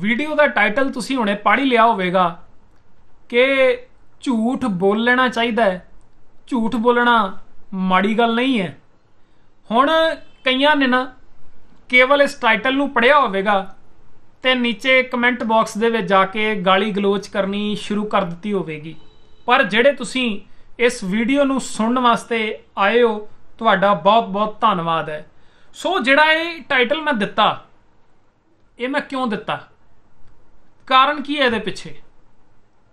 video ਦਾ title ਤੁਸੀਂ ਹੁਣੇ ਪੜ੍ਹ ਹੀ ਲਿਆ ਹੋਵੇਗਾ ਕਿ ਝੂਠ ਬੋਲਣਾ ਚਾਹੀਦਾ ਹੈ ਝੂਠ ਬੋਲਣਾ ਮਾੜੀ ਗੱਲ ਨਹੀਂ ਹੈ ਹੁਣ ਕਈਆਂ ਨੇ ਨਾ ਕੇਵਲ ਇਸ ਟਾਈਟਲ ਨੂੰ ਪੜਿਆ ਹੋਵੇਗਾ ਤੇ ਨੀਚੇ ਕਮੈਂਟ ਬਾਕਸ ਦੇ ਵਿੱਚ ਜਾ ਕੇ ਗਾਲੀ ਗਲੋਚ ਕਰਨੀ ਸ਼ੁਰੂ ਕਰ ਦਿੱਤੀ ਹੋਵੇਗੀ ਪਰ ਜਿਹੜੇ ਤੁਸੀਂ ਇਸ ਵੀਡੀਓ ਨੂੰ ਸੁਣਨ ਵਾਸਤੇ ਆਏ ਹੋ ਤੁਹਾਡਾ ਬਹੁਤ-ਬਹੁਤ ਧੰਨਵਾਦ ਹੈ ਸੋ ਜਿਹੜਾ ਇਹ ਟਾਈਟਲ ਮੈਂ ਦਿੱਤਾ ਇਹ ਮੈਂ ਕਿਉਂ ਦਿੱਤਾ ਕਾਰਨ ਕੀ ਹੈ ਇਹਦੇ ਪਿੱਛੇ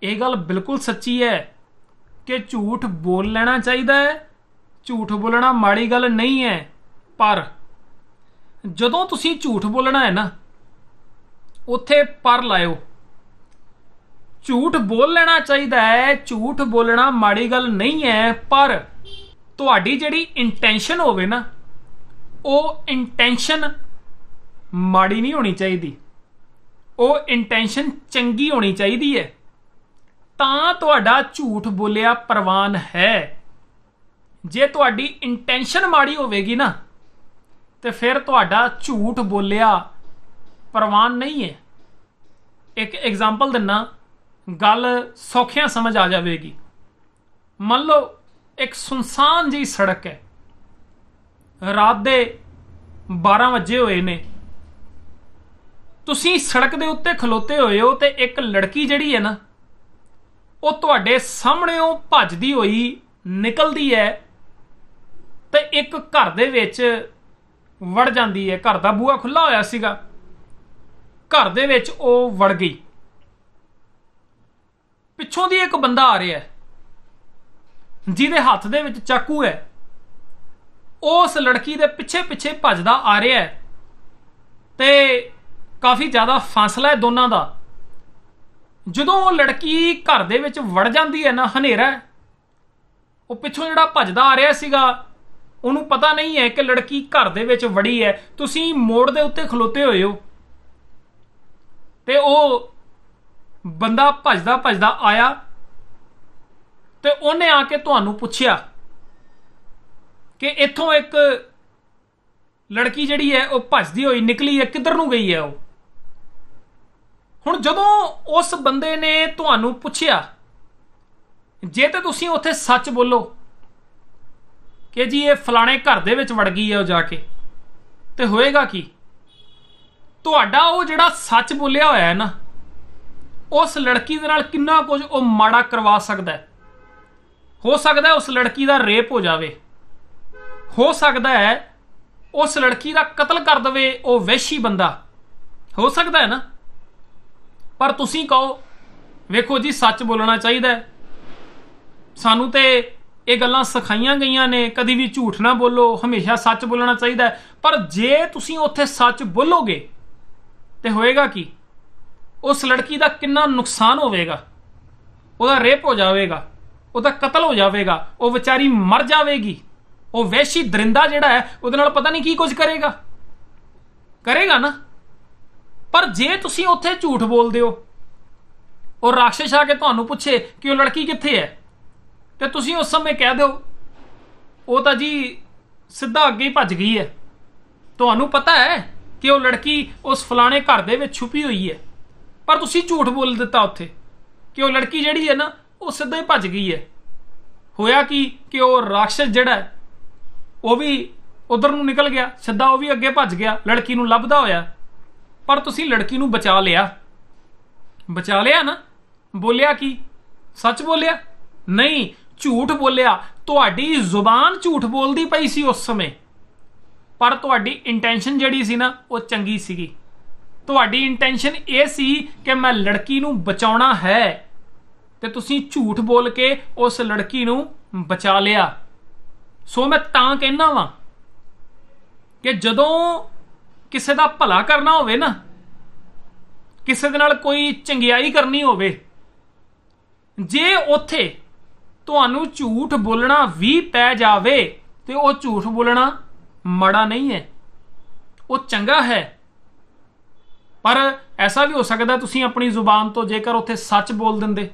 ਇਹ ਗੱਲ ਬਿਲਕੁਲ ਸੱਚੀ ਹੈ ਕਿ ਝੂਠ ਬੋਲ ਲੈਣਾ ਚਾਹੀਦਾ ਹੈ ਝੂਠ ਬੋਲਣਾ ਮਾੜੀ ਗੱਲ ਨਹੀਂ ਹੈ ਪਰ ਜਦੋਂ ਤੁਸੀਂ ਝੂਠ ਬੋਲਣਾ ਹੈ ਨਾ ਉੱਥੇ ਪਰ ਲਾਇਓ ਝੂਠ ਬੋਲ ਲੈਣਾ ਚਾਹੀਦਾ ਹੈ ਝੂਠ ਬੋਲਣਾ ਮਾੜੀ ਗੱਲ ਨਹੀਂ ਹੈ ਪਰ ਤੁਹਾਡੀ ਜਿਹੜੀ ਇੰਟੈਂਸ਼ਨ ਹੋਵੇ ਨਾ ਉਹ ਇੰਟੈਂਸ਼ਨ ਮਾੜੀ ਨਹੀਂ ਹੋਣੀ ਚਾਹੀਦੀ ਉਹ ਇੰਟੈਂਸ਼ਨ ਚੰਗੀ ਹੋਣੀ ਚਾਹੀਦੀ ਹੈ ਤਾਂ ਤੁਹਾਡਾ ਝੂਠ ਬੋਲਿਆ ਪ੍ਰਵਾਨ ਹੈ ਜੇ ਤੁਹਾਡੀ ਇੰਟੈਂਸ਼ਨ ਮਾੜੀ ਹੋਵੇਗੀ ਨਾ ਤੇ ਫਿਰ ਤੁਹਾਡਾ ਝੂਠ ਬੋਲਿਆ ਪ੍ਰਵਾਨ ਨਹੀਂ ਹੈ ਇੱਕ ਐਗਜ਼ਾਮਪਲ ਦਿੰਨਾ ਗੱਲ ਸੌਖਿਆਂ ਸਮਝ ਆ ਜਾਵੇਗੀ ਮੰਨ ਲਓ ਇੱਕ ਸੁਨਸਾਨ ਜੀ ਸੜਕ ਹੈ ਰਾਤ ਦੇ 12 ਵਜੇ ਹੋਏ ਨੇ ਤੁਸੀਂ ਸੜਕ ਦੇ ਉੱਤੇ ਖਲੋਤੇ ਹੋਏ ਹੋ ਤੇ ਇੱਕ ਲੜਕੀ ਜਿਹੜੀ ਹੈ ਨਾ ਉਹ ਤੁਹਾਡੇ ਸਾਹਮਣੇੋਂ ਭੱਜਦੀ ਹੋਈ ਨਿਕਲਦੀ ਹੈ ਤੇ ਇੱਕ ਘਰ ਦੇ ਵਿੱਚ ਵੜ ਜਾਂਦੀ ਹੈ ਘਰ ਦਾ ਬੂਹਾ ਖੁੱਲਾ ਹੋਇਆ ਸੀਗਾ ਘਰ ਦੇ ਵਿੱਚ ਉਹ ਵੜ ਗਈ ਪਿੱਛੋਂ ਦੀ ਇੱਕ ਬੰਦਾ ਆ ਰਿਹਾ ਹੈ ਜਿਹਦੇ ਹੱਥ ਦੇ ਵਿੱਚ ਚਾਕੂ ਹੈ ਉਸ ਲੜਕੀ ਦੇ ਪਿੱਛੇ ਪਿੱਛੇ ਭੱਜਦਾ ਆ ਰਿਹਾ ਹੈ ਤੇ ਕਾਫੀ ਜ਼ਿਆਦਾ ਫਾਸਲਾ ਹੈ ਦੋਨਾਂ ਦਾ ਜਦੋਂ ਉਹ ਲੜਕੀ ਘਰ ਦੇ ਵਿੱਚ ਵੜ ਜਾਂਦੀ ਹੈ ਨਾ ਹਨੇਰਾ ਉਹ ਪਿੱਛੋਂ ਜਿਹੜਾ ਭੱਜਦਾ ਆ ਰਿਹਾ ਸੀਗਾ ਉਹਨੂੰ ਪਤਾ ਨਹੀਂ ਹੈ ਕਿ ਲੜਕੀ ਘਰ ਦੇ ਵਿੱਚ ਵੜੀ ਹੈ ਤੁਸੀਂ ਮੋੜ ਦੇ ਉੱਤੇ ਖਲੋਤੇ ਹੋਏ ਹੋ ਤੇ ਉਹ ਬੰਦਾ ਭੱਜਦਾ ਭੱਜਦਾ ਆਇਆ ਤੇ ਉਹਨੇ ਆ ਕੇ ਤੁਹਾਨੂੰ ਪੁੱਛਿਆ ਕਿ ਇੱਥੋਂ ਇੱਕ ਲੜਕੀ ਜਿਹੜੀ ਹੈ ਉਹ ਭੱਜਦੀ ਹੋਈ ਨਿਕਲੀ ਹੈ ਕਿੱਧਰ ਨੂੰ ਗਈ ਹੈ ਉਹ ਹੁਣ ਜਦੋਂ ਉਸ ਬੰਦੇ ਨੇ ਤੁਹਾਨੂੰ ਪੁੱਛਿਆ ਜੇ ਤੇ ਤੁਸੀਂ ਉੱਥੇ ਸੱਚ ਬੋਲੋ ਕਿ ਜੀ ਇਹ ਫਲਾਣੇ ਘਰ ਦੇ ਵਿੱਚ ਵੜ ਗਈ ਹੈ ਉਹ ਜਾ ਕੇ ਤੇ ਹੋਏਗਾ ਕੀ ਤੁਹਾਡਾ ਉਹ ਜਿਹੜਾ ਸੱਚ ਬੋਲਿਆ ਹੋਇਆ ਹੈ ਨਾ ਉਸ ਲੜਕੀ ਦੇ ਨਾਲ ਕਿੰਨਾ ਕੁਝ ਉਹ ਮਾੜਾ ਕਰਵਾ ਸਕਦਾ ਹੈ ਹੋ ਸਕਦਾ ਹੈ ਉਸ ਲੜਕੀ ਦਾ ਰੇਪ ਹੋ ਜਾਵੇ ਹੋ ਸਕਦਾ ਹੈ ਉਸ ਲੜਕੀ ਦਾ ਕਤਲ ਕਰ ਦਵੇ ਉਹ ਵੈਸ਼ੀ ਬੰਦਾ ਹੋ ਸਕਦਾ ਹੈ ਨਾ ਪਰ ਤੁਸੀਂ ਕਹੋ ਵੇਖੋ ਜੀ ਸੱਚ ਬੋਲਣਾ ਚਾਹੀਦਾ ਹੈ ਸਾਨੂੰ ਤੇ ਇਹ ਗੱਲਾਂ ਸਿਖਾਈਆਂ ਗਈਆਂ ਨੇ ਕਦੀ ਵੀ ਝੂਠ ਨਾ ਬੋਲੋ ਹਮੇਸ਼ਾ ਸੱਚ ਬੋਲਣਾ ਚਾਹੀਦਾ ਪਰ ਜੇ ਤੁਸੀਂ ਉੱਥੇ ਸੱਚ ਬੋਲੋਗੇ ਤੇ ਹੋਏਗਾ ਕੀ ਉਸ ਲੜਕੀ ਦਾ ਕਿੰਨਾ ਨੁਕਸਾਨ ਹੋਵੇਗਾ ਉਹਦਾ ਰੇਪ ਹੋ ਜਾਵੇਗਾ ਉਹਦਾ ਕਤਲ ਹੋ ਜਾਵੇਗਾ ਉਹ ਵਿਚਾਰੀ ਮਰ ਜਾਵੇਗੀ ਉਹ ਵੈਸ਼ੀ ਦਰਿੰਦਾ ਜਿਹੜਾ ਹੈ ਉਹਦੇ ਨਾਲ ਪਤਾ ਨਹੀਂ ਕੀ ਕੁਝ ਕਰੇਗਾ ਕਰੇਗਾ ਨਾ ਪਰ ਜੇ ਤੁਸੀਂ ਉੱਥੇ ਝੂਠ ਬੋਲਦੇ ਹੋ ਉਹ ਰਾਖਸ਼ ਆ ਕੇ ਤੁਹਾਨੂੰ ਪੁੱਛੇ ਕਿ ਉਹ ਲੜਕੀ ਕਿੱਥੇ ਹੈ ਤੇ ਤੁਸੀਂ ਉਸ ਸਮੇਂ ਕਹਿ ਦਿਓ ਉਹ ਤਾਂ ਜੀ ਸਿੱਧਾ ਅੱਗੇ ਹੀ ਭੱਜ ਗਈ ਹੈ ਤੁਹਾਨੂੰ ਪਤਾ ਹੈ ਕਿ ਉਹ ਲੜਕੀ ਉਸ ਫਲਾਣੇ ਘਰ ਦੇ ਵਿੱਚ ਛੁਪੀ ਹੋਈ ਹੈ ਪਰ ਤੁਸੀਂ ਝੂਠ ਬੋਲ ਦਿੱਤਾ ਉੱਥੇ ਕਿ ਉਹ ਲੜਕੀ ਜਿਹੜੀ ਹੈ ਨਾ ਉਹ ਸਿੱਧਾ ਹੀ ਭੱਜ ਗਈ ਹੈ ਹੋਇਆ ਕੀ ਕਿ ਉਹ ਰਾਖਸ਼ ਜਿਹੜਾ ਉਹ ਵੀ ਉਧਰ ਨੂੰ ਨਿਕਲ ਗਿਆ ਸਿੱਧਾ ਉਹ ਵੀ ਅੱਗੇ ਭੱਜ ਗਿਆ ਲੜਕੀ ਨੂੰ ਲੱਭਦਾ ਹੋਇਆ ਪਰ ਤੁਸੀਂ ਲੜਕੀ ਨੂੰ ਬਚਾ ਲਿਆ ਬਚਾ ਲਿਆ ਨਾ ਬੋਲਿਆ ਕੀ ਸੱਚ ਬੋਲਿਆ ਨਹੀਂ ਝੂਠ ਬੋਲਿਆ ਤੁਹਾਡੀ ਜ਼ੁਬਾਨ ਝੂਠ ਬੋਲਦੀ ਪਈ ਸੀ ਉਸ ਸਮੇਂ ਪਰ ਤੁਹਾਡੀ ਇੰਟੈਂਸ਼ਨ ਜਿਹੜੀ ਸੀ ਨਾ ਉਹ ਚੰਗੀ ਸੀਗੀ ਤੁਹਾਡੀ ਇੰਟੈਂਸ਼ਨ ਇਹ ਸੀ ਕਿ ਮੈਂ ਲੜਕੀ ਨੂੰ ਬਚਾਉਣਾ ਹੈ ਤੇ ਤੁਸੀਂ ਝੂਠ ਬੋਲ ਕੇ ਉਸ ਲੜਕੀ ਨੂੰ ਬਚਾ ਲਿਆ ਸੋ ਮੈਂ ਤਾਂ ਕਹਿਣਾ ਵਾਂ ਕਿ ਜਦੋਂ ਕਿਸੇ ਦਾ ਭਲਾ ਕਰਨਾ ਹੋਵੇ ਨਾ ਕਿਸੇ ਦੇ ਨਾਲ ਕੋਈ ਚੰਗਿਆਈ ਕਰਨੀ ਹੋਵੇ ਜੇ ਉੱਥੇ ਤੁਹਾਨੂੰ ਝੂਠ ਬੋਲਣਾ ਵੀ ਪੈ ਜਾਵੇ ਤੇ ਉਹ ਝੂਠ ਬੋਲਣਾ ਮੜਾ ਨਹੀਂ ਹੈ ਉਹ ਚੰਗਾ ਹੈ ਪਰ ਐਸਾ ਵੀ ਹੋ ਸਕਦਾ ਤੁਸੀਂ ਆਪਣੀ ਜ਼ੁਬਾਨ ਤੋਂ ਜੇਕਰ ਉੱਥੇ ਸੱਚ ਬੋਲ ਦਿੰਦੇ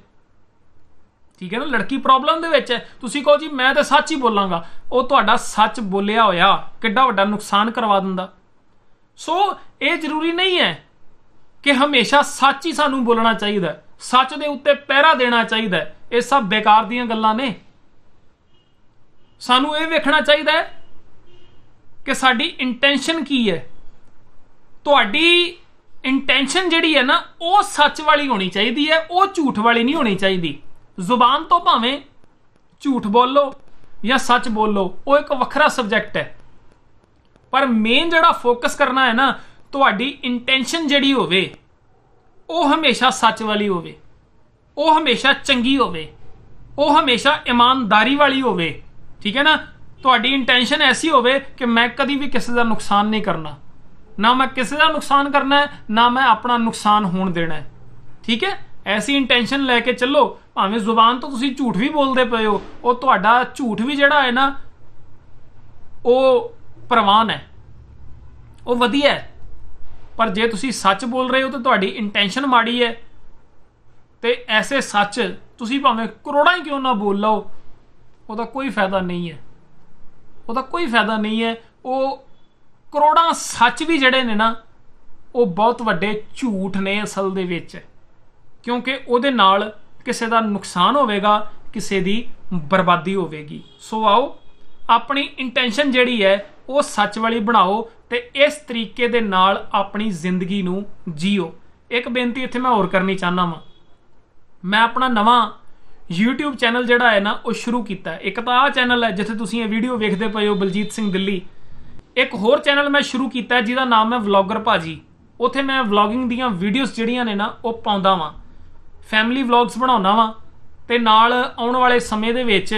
ਠੀਕ ਹੈ ਨਾ ਲੜਕੀ ਪ੍ਰੋਬਲਮ ਦੇ ਵਿੱਚ ਹੈ ਤੁਸੀਂ ਕਹੋ ਜੀ ਮੈਂ ਤਾਂ ਸੱਚ ਹੀ ਬੋਲਾਂਗਾ ਉਹ ਤੁਹਾਡਾ ਸੱਚ ਬੋਲਿਆ ਹੋਇਆ ਕਿੱਡਾ ਵੱਡਾ ਨੁਕਸਾਨ ਕਰਵਾ ਦਿੰਦਾ ਸੋ ਇਹ ਜ਼ਰੂਰੀ ਨਹੀਂ ਹੈ ਕਿ ਹਮੇਸ਼ਾ ਸੱਚ ਹੀ ਸਾਨੂੰ ਬੋਲਣਾ ਚਾਹੀਦਾ ਸੱਚ ਦੇ ਉੱਤੇ ਪਹਿਰਾ ਦੇਣਾ ਚਾਹੀਦਾ ਇਹ ਸਭ ਬੇਕਾਰ ਦੀਆਂ ਗੱਲਾਂ ਨੇ ਸਾਨੂੰ ਇਹ ਵੇਖਣਾ ਚਾਹੀਦਾ ਹੈ ਕਿ ਸਾਡੀ ਇੰਟੈਂਸ਼ਨ ਕੀ ਹੈ ਤੁਹਾਡੀ ਇੰਟੈਂਸ਼ਨ ਜਿਹੜੀ ਹੈ ਨਾ ਉਹ ਸੱਚ ਵਾਲੀ ਹੋਣੀ ਚਾਹੀਦੀ ਹੈ ਉਹ ਝੂਠ ਵਾਲੀ ਨਹੀਂ ਹੋਣੀ ਚਾਹੀਦੀ ਜ਼ੁਬਾਨ ਤੋਂ ਭਾਵੇਂ ਝੂਠ ਬੋਲੋ ਜਾਂ ਸੱਚ ਬੋਲੋ ਉਹ ਇੱਕ ਵੱਖਰਾ ਸਬਜੈਕਟ ਹੈ ਪਰ ਮੇਨ ਜਿਹੜਾ ਫੋਕਸ ਕਰਨਾ ਹੈ ਨਾ ਤੁਹਾਡੀ ਇੰਟੈਂਸ਼ਨ ਜਿਹੜੀ ਹੋਵੇ ਉਹ ਹਮੇਸ਼ਾ ਸੱਚ ਵਾਲੀ ਹੋਵੇ ਉਹ ਹਮੇਸ਼ਾ ਚੰਗੀ ਹੋਵੇ ਉਹ ਹਮੇਸ਼ਾ ਇਮਾਨਦਾਰੀ ਵਾਲੀ ਹੋਵੇ ਠੀਕ ਹੈ ਨਾ ਤੁਹਾਡੀ ਇੰਟੈਂਸ਼ਨ ਐਸੀ ਹੋਵੇ ਕਿ ਮੈਂ ਕਦੀ ਵੀ ਕਿਸੇ ਦਾ ਨੁਕਸਾਨ ਨਹੀਂ ਕਰਨਾ ਨਾ ਮੈਂ ਕਿਸੇ ਦਾ ਨੁਕਸਾਨ ਕਰਨਾ ਹੈ ਨਾ ਮੈਂ ਆਪਣਾ ਨੁਕਸਾਨ ਹੋਣ ਦੇਣਾ ਹੈ ਠੀਕ ਹੈ ਐਸੀ ਇੰਟੈਂਸ਼ਨ ਲੈ ਕੇ ਚੱਲੋ ਭਾਵੇਂ ਜ਼ੁਬਾਨ ਤੋਂ ਤੁਸੀਂ ਝੂਠ ਵੀ ਬੋਲਦੇ ਪਏ ਹੋ ਉਹ ਤੁਹਾਡਾ ਝੂਠ ਵੀ ਜਿਹੜਾ ਹੈ ਨਾ ਉਹ ਪ੍ਰਵਾਨ ਹੈ ਉਹ ਵਧੀਆ ਹੈ ਪਰ ਜੇ ਤੁਸੀਂ ਸੱਚ ਬੋਲ ਰਹੇ ਹੋ ਤਾਂ ਤੁਹਾਡੀ ਇੰਟੈਂਸ਼ਨ ਮਾੜੀ ਹੈ ਤੇ ਐਸੇ ਸੱਚ ਤੁਸੀਂ ਭਾਵੇਂ ਕਰੋੜਾਂ ਹੀ ਕਿਉਂ ਨਾ ਬੋਲ ਲਓ ਉਹਦਾ ਕੋਈ ਫਾਇਦਾ ਨਹੀਂ ਹੈ ਉਹਦਾ ਕੋਈ ਫਾਇਦਾ ਨਹੀਂ ਹੈ ਉਹ ਕਰੋੜਾਂ ਸੱਚ ਵੀ ਜਿਹੜੇ ਨੇ ਨਾ ਉਹ ਬਹੁਤ ਵੱਡੇ ਝੂਠ ਨੇ ਅਸਲ ਦੇ ਵਿੱਚ ਕਿਉਂਕਿ ਉਹਦੇ ਨਾਲ ਕਿਸੇ ਦਾ ਨੁਕਸਾਨ ਹੋਵੇਗਾ ਕਿਸੇ ਦੀ ਬਰਬਾਦੀ ਹੋਵੇਗੀ ਸੋ ਆਓ ਆਪਣੀ ਇੰਟੈਂਸ਼ਨ ਜਿਹੜੀ ਹੈ ਉਹ ਸੱਚ ਵਾਲੀ ਬਣਾਓ ਤੇ ਇਸ ਤਰੀਕੇ ਦੇ ਨਾਲ ਆਪਣੀ ਜ਼ਿੰਦਗੀ ਨੂੰ ਜੀਓ ਇੱਕ ਬੇਨਤੀ ਇੱਥੇ ਮੈਂ ਹੋਰ ਕਰਨੀ ਚਾਹਨਾ ਵਾਂ ਮੈਂ ਆਪਣਾ ਨਵਾਂ YouTube ਚੈਨਲ ਜਿਹੜਾ ਹੈ ਨਾ ਉਹ ਸ਼ੁਰੂ ਕੀਤਾ ਇੱਕ ਤਾਂ ਆਹ ਚੈਨਲ ਹੈ ਜਿੱਥੇ ਤੁਸੀਂ ਇਹ ਵੀਡੀਓ ਵੇਖਦੇ ਪਏ ਹੋ ਬਲਜੀਤ ਸਿੰਘ ਦਿੱਲੀ ਇੱਕ ਹੋਰ ਚੈਨਲ ਮੈਂ ਸ਼ੁਰੂ ਕੀਤਾ ਜਿਹਦਾ ਨਾਮ ਹੈ ਵਲੌਗਰ ਭਾਜੀ ਉੱਥੇ ਮੈਂ ਵਲੌਗਿੰਗ ਦੀਆਂ ਵੀਡੀਓਜ਼ ਜਿਹੜੀਆਂ ਨੇ ਨਾ ਉਹ ਪਾਉਂਦਾ ਵਾਂ ਫੈਮਿਲੀ ਵਲੌਗਸ ਬਣਾਉਣਾ ਵਾਂ ਤੇ ਨਾਲ ਆਉਣ ਵਾਲੇ ਸਮੇਂ ਦੇ ਵਿੱਚ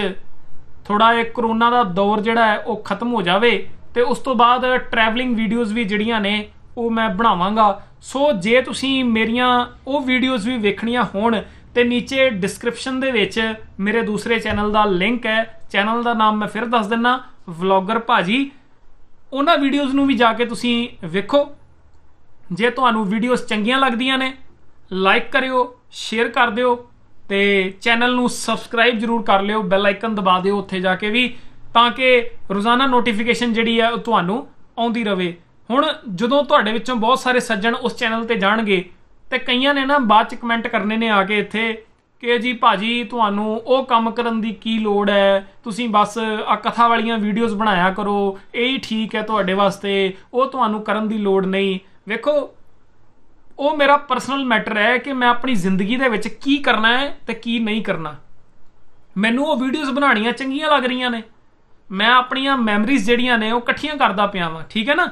ਥੋੜਾ ਇਹ ਕਰੋਨਾ ਦਾ ਦੌਰ ਜਿਹੜਾ ਹੈ ਉਹ ਖਤਮ ਹੋ ਜਾਵੇ ਤੇ ਉਸ ਤੋਂ ਬਾਅਦ ਟਰੈਵਲਿੰਗ ਵੀਡੀਓਜ਼ ਵੀ ਜਿਹੜੀਆਂ ਨੇ ਉਹ ਮੈਂ ਬਣਾਵਾਂਗਾ ਸੋ ਜੇ ਤੁਸੀਂ ਮੇਰੀਆਂ ਉਹ ਵੀਡੀਓਜ਼ ਵੀ ਵੇਖਣੀਆਂ ਹੋਣ ਤੇ ਨੀਚੇ ਡਿਸਕ੍ਰਿਪਸ਼ਨ ਦੇ ਵਿੱਚ ਮੇਰੇ ਦੂਸਰੇ ਚੈਨਲ ਦਾ ਲਿੰਕ ਹੈ ਚੈਨਲ ਦਾ ਨਾਮ ਮੈਂ ਫਿਰ ਦੱਸ ਦਿੰਨਾ ਵਲੌਗਰ ਭਾਜੀ ਉਹਨਾਂ ਵੀਡੀਓਜ਼ ਨੂੰ ਵੀ ਜਾ ਕੇ ਤੁਸੀਂ ਵੇਖੋ ਜੇ ਤੁਹਾਨੂੰ ਵੀਡੀਓਜ਼ ਚੰਗੀਆਂ ਲੱਗਦੀਆਂ ਨੇ ਲਾਈਕ ਕਰਿਓ ਸ਼ੇਅਰ ਕਰ ਦਿਓ ਤੇ ਚੈਨਲ ਨੂੰ ਸਬਸਕ੍ਰਾਈਬ ਜਰੂਰ ਕਰ ਲਿਓ ਬੈਲ ਆਈਕਨ ਦਬਾ ਦਿਓ ਉੱਥੇ ਜਾ ਕੇ ਵੀ ਤਾਂ ਕਿ ਰੋਜ਼ਾਨਾ ਨੋਟੀਫਿਕੇਸ਼ਨ ਜਿਹੜੀ ਆ ਉਹ ਤੁਹਾਨੂੰ ਆਉਂਦੀ ਰਵੇ ਹੁਣ ਜਦੋਂ ਤੁਹਾਡੇ ਵਿੱਚੋਂ ਬਹੁਤ ਸਾਰੇ ਸੱਜਣ ਉਸ ਚੈਨਲ ਤੇ ਜਾਣਗੇ ਤੇ ਕਈਆਂ ਨੇ ਨਾ ਬਾਅਦ ਚ ਕਮੈਂਟ ਕਰਨੇ ਨੇ ਆ ਕੇ ਇੱਥੇ ਕਿ ਜੀ ਭਾਜੀ ਤੁਹਾਨੂੰ ਉਹ ਕੰਮ ਕਰਨ ਦੀ ਕੀ ਲੋੜ ਹੈ ਤੁਸੀਂ ਬਸ ਆ ਕਥਾ ਵਾਲੀਆਂ ਵੀਡੀਓਜ਼ ਬਣਾਇਆ ਕਰੋ ਇਹ ਹੀ ਠੀਕ ਹੈ ਤੁਹਾਡੇ ਵਾਸਤੇ ਉਹ ਤੁਹਾਨੂੰ ਕਰਨ ਦੀ ਲੋੜ ਨਹੀਂ ਵੇਖੋ ਉਹ ਮੇਰਾ ਪਰਸਨਲ ਮੈਟਰ ਹੈ ਕਿ ਮੈਂ ਆਪਣੀ ਜ਼ਿੰਦਗੀ ਦੇ ਵਿੱਚ ਕੀ ਕਰਨਾ ਹੈ ਤੇ ਕੀ ਨਹੀਂ ਕਰਨਾ ਮੈਨੂੰ ਉਹ ਵੀਡੀਓਜ਼ ਬਣਾਉਣੀਆਂ ਚੰਗੀਆਂ ਲੱਗ ਰਹੀਆਂ ਨੇ ਮੈਂ ਆਪਣੀਆਂ ਮੈਮਰੀਜ਼ ਜਿਹੜੀਆਂ ਨੇ ਉਹ ਇਕੱਠੀਆਂ ਕਰਦਾ ਪਿਆ ਵਾਂ ਠੀਕ ਹੈ ਨਾ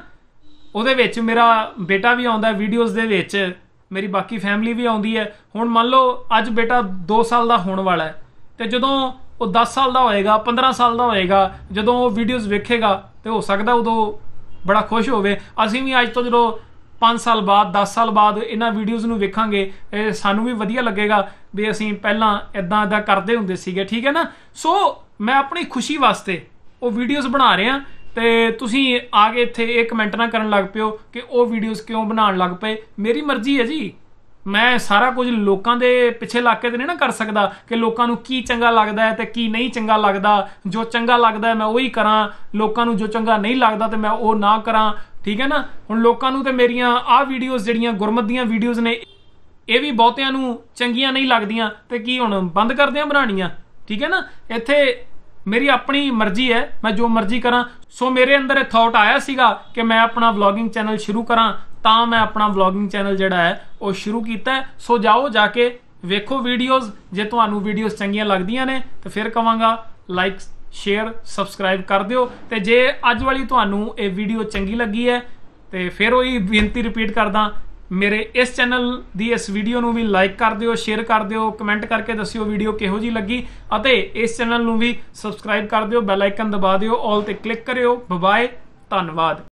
ਉਹਦੇ ਵਿੱਚ ਮੇਰਾ ਬੇਟਾ ਵੀ ਆਉਂਦਾ ਵੀਡੀਓਜ਼ ਦੇ ਵਿੱਚ ਮੇਰੀ ਬਾਕੀ ਫੈਮਿਲੀ ਵੀ ਆਉਂਦੀ ਹੈ ਹੁਣ ਮੰਨ ਲਓ ਅੱਜ ਬੇਟਾ 2 ਸਾਲ ਦਾ ਹੋਣ ਵਾਲਾ ਹੈ ਤੇ ਜਦੋਂ ਉਹ 10 ਸਾਲ ਦਾ ਹੋਏਗਾ 15 ਸਾਲ ਦਾ ਹੋਏਗਾ ਜਦੋਂ ਉਹ ਵੀਡੀਓਜ਼ ਵੇਖੇਗਾ ਤੇ ਹੋ ਸਕਦਾ ਉਦੋਂ ਬੜਾ ਖੁਸ਼ ਹੋਵੇ ਅਸੀਂ ਵੀ ਅੱਜ ਤੋਂ ਜਦੋਂ 5 ਸਾਲ ਬਾਅਦ 10 ਸਾਲ ਬਾਅਦ ਇਹਨਾਂ ਵੀਡੀਓਜ਼ ਨੂੰ ਵੇਖਾਂਗੇ ਸਾਨੂੰ ਵੀ ਵਧੀਆ ਲੱਗੇਗਾ ਵੀ ਅਸੀਂ ਪਹਿਲਾਂ ਇਦਾਂ ਇਦਾਂ ਕਰਦੇ ਹੁੰਦੇ ਸੀਗੇ ਠੀਕ ਹੈ ਨਾ ਸੋ ਮੈਂ ਆਪਣੀ ਖੁਸ਼ੀ ਵਾਸਤੇ ਉਹ ਵੀਡੀਓਜ਼ ਬਣਾ ਰਹੇ ਆ ਤੇ ਤੁਸੀਂ ਆ ਕੇ ਇੱਥੇ ਇਹ ਕਮੈਂਟ ਨਾ ਕਰਨ ਲੱਗ ਪਿਓ ਕਿ ਉਹ ਵੀਡੀਓਜ਼ ਕਿਉਂ ਬਣਾਉਣ ਲੱਗ ਪਏ ਮੇਰੀ ਮਰਜ਼ੀ ਹੈ ਜੀ ਮੈਂ ਸਾਰਾ ਕੁਝ ਲੋਕਾਂ ਦੇ ਪਿੱਛੇ ਲੱਗ ਕੇ ਤੇ ਨਹੀਂ ਨਾ ਕਰ ਸਕਦਾ ਕਿ ਲੋਕਾਂ ਨੂੰ ਕੀ ਚੰਗਾ ਲੱਗਦਾ ਹੈ ਤੇ ਕੀ ਨਹੀਂ ਚੰਗਾ ਲੱਗਦਾ ਜੋ ਚੰਗਾ ਲੱਗਦਾ ਹੈ ਮੈਂ ਉਹੀ ਕਰਾਂ ਲੋਕਾਂ ਨੂੰ ਜੋ ਚੰਗਾ ਨਹੀਂ ਲੱਗਦਾ ਤੇ ਮੈਂ ਉਹ ਨਾ ਕਰਾਂ ਠੀਕ ਹੈ ਨਾ ਹੁਣ ਲੋਕਾਂ ਨੂੰ ਤੇ ਮੇਰੀਆਂ ਆਹ ਵੀਡੀਓਜ਼ ਜਿਹੜੀਆਂ ਗੁਰਮਤ ਦੀਆਂ ਵੀਡੀਓਜ਼ ਨੇ ਇਹ ਵੀ ਬਹੁਤਿਆਂ ਨੂੰ ਚੰਗੀਆਂ ਨਹੀਂ ਲੱਗਦੀਆਂ ਤੇ ਕੀ ਹੁਣ ਬੰਦ ਕਰਦੇ ਆ ਬਣਾਣੀਆਂ ਠੀਕ ਹੈ ਨਾ ਇੱਥੇ ਮੇਰੀ ਆਪਣੀ ਮਰਜ਼ੀ ਹੈ ਮੈਂ ਜੋ ਮਰਜ਼ੀ ਕਰਾਂ ਸੋ ਮੇਰੇ ਅੰਦਰ ਇਹ ਥਾਟ ਆਇਆ ਸੀਗਾ ਕਿ ਮੈਂ ਆਪਣਾ ਵਲੌਗਿੰਗ ਚੈਨਲ ਸ਼ੁਰੂ ਕਰਾਂ ਤਾਂ ਮੈਂ ਆਪਣਾ ਵਲੌਗਿੰਗ ਚੈਨਲ ਜਿਹੜਾ ਹੈ ਉਹ ਸ਼ੁਰੂ ਕੀਤਾ ਸੋ ਜਾਓ ਜਾ ਕੇ ਵੇਖੋ ਵੀਡੀਓਜ਼ ਜੇ ਤੁਹਾਨੂੰ ਵੀਡੀਓਜ਼ ਚੰਗੀਆਂ ਲੱਗਦੀਆਂ ਨੇ ਤਾਂ ਫਿਰ ਕਵਾਂਗਾ ਲਾਈਕ ਸ਼ੇਅਰ ਸਬਸਕ੍ਰਾਈਬ ਕਰ ਦਿਓ ਤੇ ਜੇ ਅੱਜ ਵਾਲੀ ਤੁਹਾਨੂੰ ਇਹ ਵੀਡੀਓ ਚੰਗੀ ਲੱਗੀ ਹੈ ਤੇ ਫਿਰ ਉਹੀ ਬੇਨਤੀ ਰਿਪੀਟ ਕਰਦਾ ਮੇਰੇ ਇਸ ਚੈਨਲ ਦੀ ਇਸ ਵੀਡੀਓ ਨੂੰ ਵੀ ਲਾਈਕ ਕਰ ਦਿਓ ਸ਼ੇਅਰ ਕਰ ਦਿਓ ਕਮੈਂਟ ਕਰਕੇ ਦੱਸਿਓ ਵੀਡੀਓ ਕਿਹੋ ਜੀ ਲੱਗੀ ਅਤੇ ਇਸ ਚੈਨਲ ਨੂੰ ਵੀ ਸਬਸਕ੍ਰਾਈਬ ਕਰ ਦਿਓ ਬੈਲ ਆਈਕਨ ਦਬਾ ਦਿਓ 올 ਤੇ ਕਲਿੱਕ ਕਰਿਓ ਬਾਏ ਧੰਨਵਾਦ